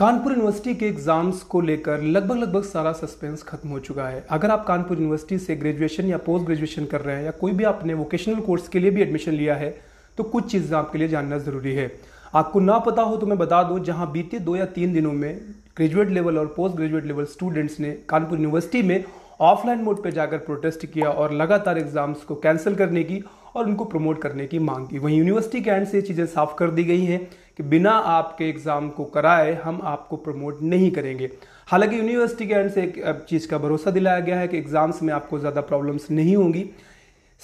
Kanpur university के exams को लेकर लगभग लगभग सारा सस्पेंस खत्म हो चुका है अगर आप कानपुर यूनिवर्सिटी से ग्रेजुएशन या पोस्ट ग्रेजुएशन कर रहे हैं या कोई भी आपने वोकेशनल कोर्स के लिए भी एडमिशन लिया है तो कुछ चीज़ें आपके लिए जानना ज़रूरी है आपको ना पता हो तो मैं बता दूं जहां बीते दो या तीन दिनों में ग्रेजुएट लेवल और पोस्ट ग्रेजुएट लेवल स्टूडेंट्स ने कानपुर यूनिवर्सिटी में ऑफलाइन मोड पर जाकर प्रोटेस्ट किया और लगातार एग्जाम्स को कैंसिल करने की और उनको प्रमोट करने की मांग की वहीं यूनिवर्सिटी के एंड से ये चीज़ें साफ कर दी गई हैं कि बिना आपके एग्ज़ाम को कराए हम आपको प्रमोट नहीं करेंगे हालांकि यूनिवर्सिटी के एंड से एक चीज़ का भरोसा दिलाया गया है कि एग्ज़ाम्स में आपको ज़्यादा प्रॉब्लम्स नहीं होंगी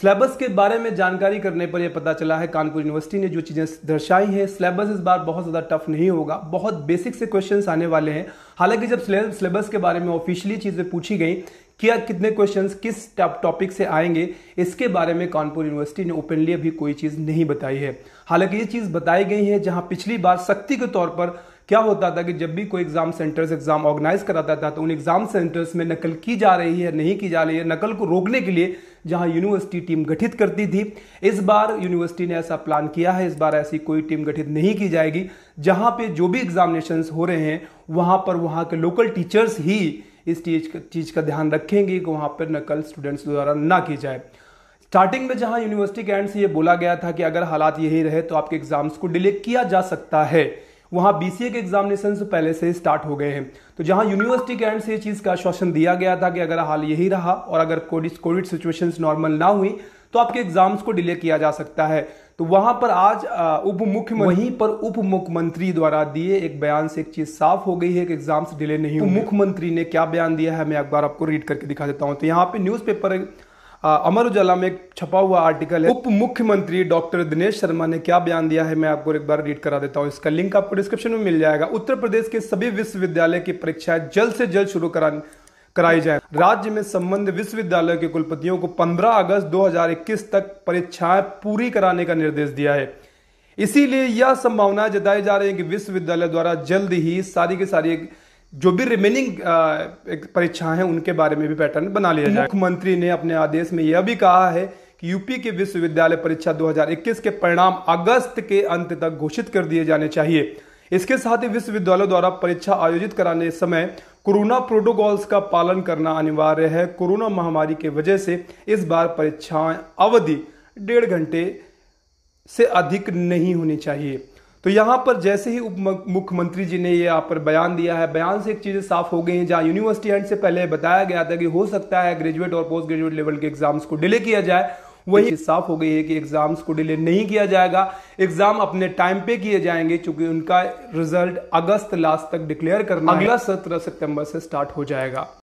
सिलेबस के बारे में जानकारी करने पर यह पता चला है कानपुर यूनिवर्सिटी ने जो चीज़ें दर्शाई हैं सिलेबस इस बार बहुत ज़्यादा टफ नहीं होगा बहुत बेसिक से क्वेश्चन आने वाले हैं हालांकि जब सिलेबस के बारे में ऑफिशियली चीज़ें पूछी गई क्या कितने क्वेश्चंस किस टॉपिक से आएंगे इसके बारे में कानपुर यूनिवर्सिटी ने ओपनली अभी कोई चीज़ नहीं बताई है हालांकि ये चीज़ बताई गई है जहां पिछली बार सख्ती के तौर पर क्या होता था कि जब भी कोई एग्जाम सेंटर्स एग्जाम ऑर्गेनाइज कराता था तो उन एग्जाम सेंटर्स में नकल की जा रही है नहीं की जा रही है नकल को रोकने के लिए जहां यूनिवर्सिटी टीम गठित करती थी इस बार यूनिवर्सिटी ने ऐसा प्लान किया है इस बार ऐसी कोई टीम गठित नहीं की जाएगी जहां पे जो भी एग्जामिनेशन हो रहे हैं वहां पर वहां के लोकल टीचर्स ही इस चीज चीज का ध्यान रखेंगे कि वहां पर नकल स्टूडेंट्स द्वारा ना की जाए स्टार्टिंग में जहां यूनिवर्सिटी के एंड से ये बोला गया था कि अगर हालात यही रहे तो आपके एग्जाम्स को डिले किया जा सकता है वहाँ बी के एग्जामिनेशन पहले से स्टार्ट हो गए हैं तो जहाँ यूनिवर्सिटी के एंड से ये चीज़ का आश्वासन दिया गया था कि अगर हाल यही रहा और अगर कोविड कोविड सिचुएशन नॉर्मल ना हुई तो आपके एग्जाम्स को डिले किया जा सकता है तो वहां पर आज उप मुख्यमंत्री वहीं पर उप मुख्यमंत्री द्वारा दिए एक बयान से एक चीज साफ हो गई है कि एग्जाम्स डिले नहीं मुख्यमंत्री ने क्या बयान दिया है मैं अखबार आपको रीड करके दिखा देता हूं तो यहाँ पे न्यूज़पेपर अमर उजाला में एक छपा हुआ आर्टिकल है उप मुख्यमंत्री डॉक्टर दिनेश शर्मा ने क्या बयान दिया है मैं आपको एक बार रीड करा देता हूँ इसका लिंक आपको डिस्क्रिप्शन में मिल जाएगा उत्तर प्रदेश के सभी विश्वविद्यालय की परीक्षाएं जल्द से जल्द शुरू कराने कराई जाए राज्य में संबंध विश्वविद्यालय के कुलपतियों को 15 अगस्त 2021 तक परीक्षाएं पूरी कराने का निर्देश दिया है इसीलिए यह संभावना जताई जा रही है कि विश्वविद्यालय द्वारा जल्द ही सारी की सारी जो भी रिमेनिंग परीक्षाएं हैं उनके बारे में भी पैटर्न बना लिया जाए मुख्यमंत्री ने अपने आदेश में यह भी कहा है कि यूपी के विश्वविद्यालय परीक्षा 2021 के परिणाम अगस्त के अंत तक घोषित कर दिए जाने चाहिए इसके साथ ही विश्वविद्यालय द्वारा परीक्षा आयोजित कराने समय कोरोना प्रोटोकॉल्स का पालन करना अनिवार्य है कोरोना महामारी के वजह से इस बार परीक्षाएं अवधि डेढ़ घंटे से अधिक नहीं होनी चाहिए तो यहाँ पर जैसे ही उप मुख्यमंत्री जी ने यहाँ पर बयान दिया है बयान से एक चीज़ें साफ हो गई हैं जहाँ यूनिवर्सिटी एंड से पहले बताया गया था कि हो सकता है ग्रेजुएट और पोस्ट ग्रेजुएट लेवल के एग्जाम्स को डिले किया जाए वही साफ हो गई है कि एग्जाम्स को डिले नहीं किया जाएगा एग्जाम अपने टाइम पे किए जाएंगे चूंकि उनका रिजल्ट अगस्त लास्ट तक डिक्लेयर करना अगला सत्रह सितंबर से स्टार्ट हो जाएगा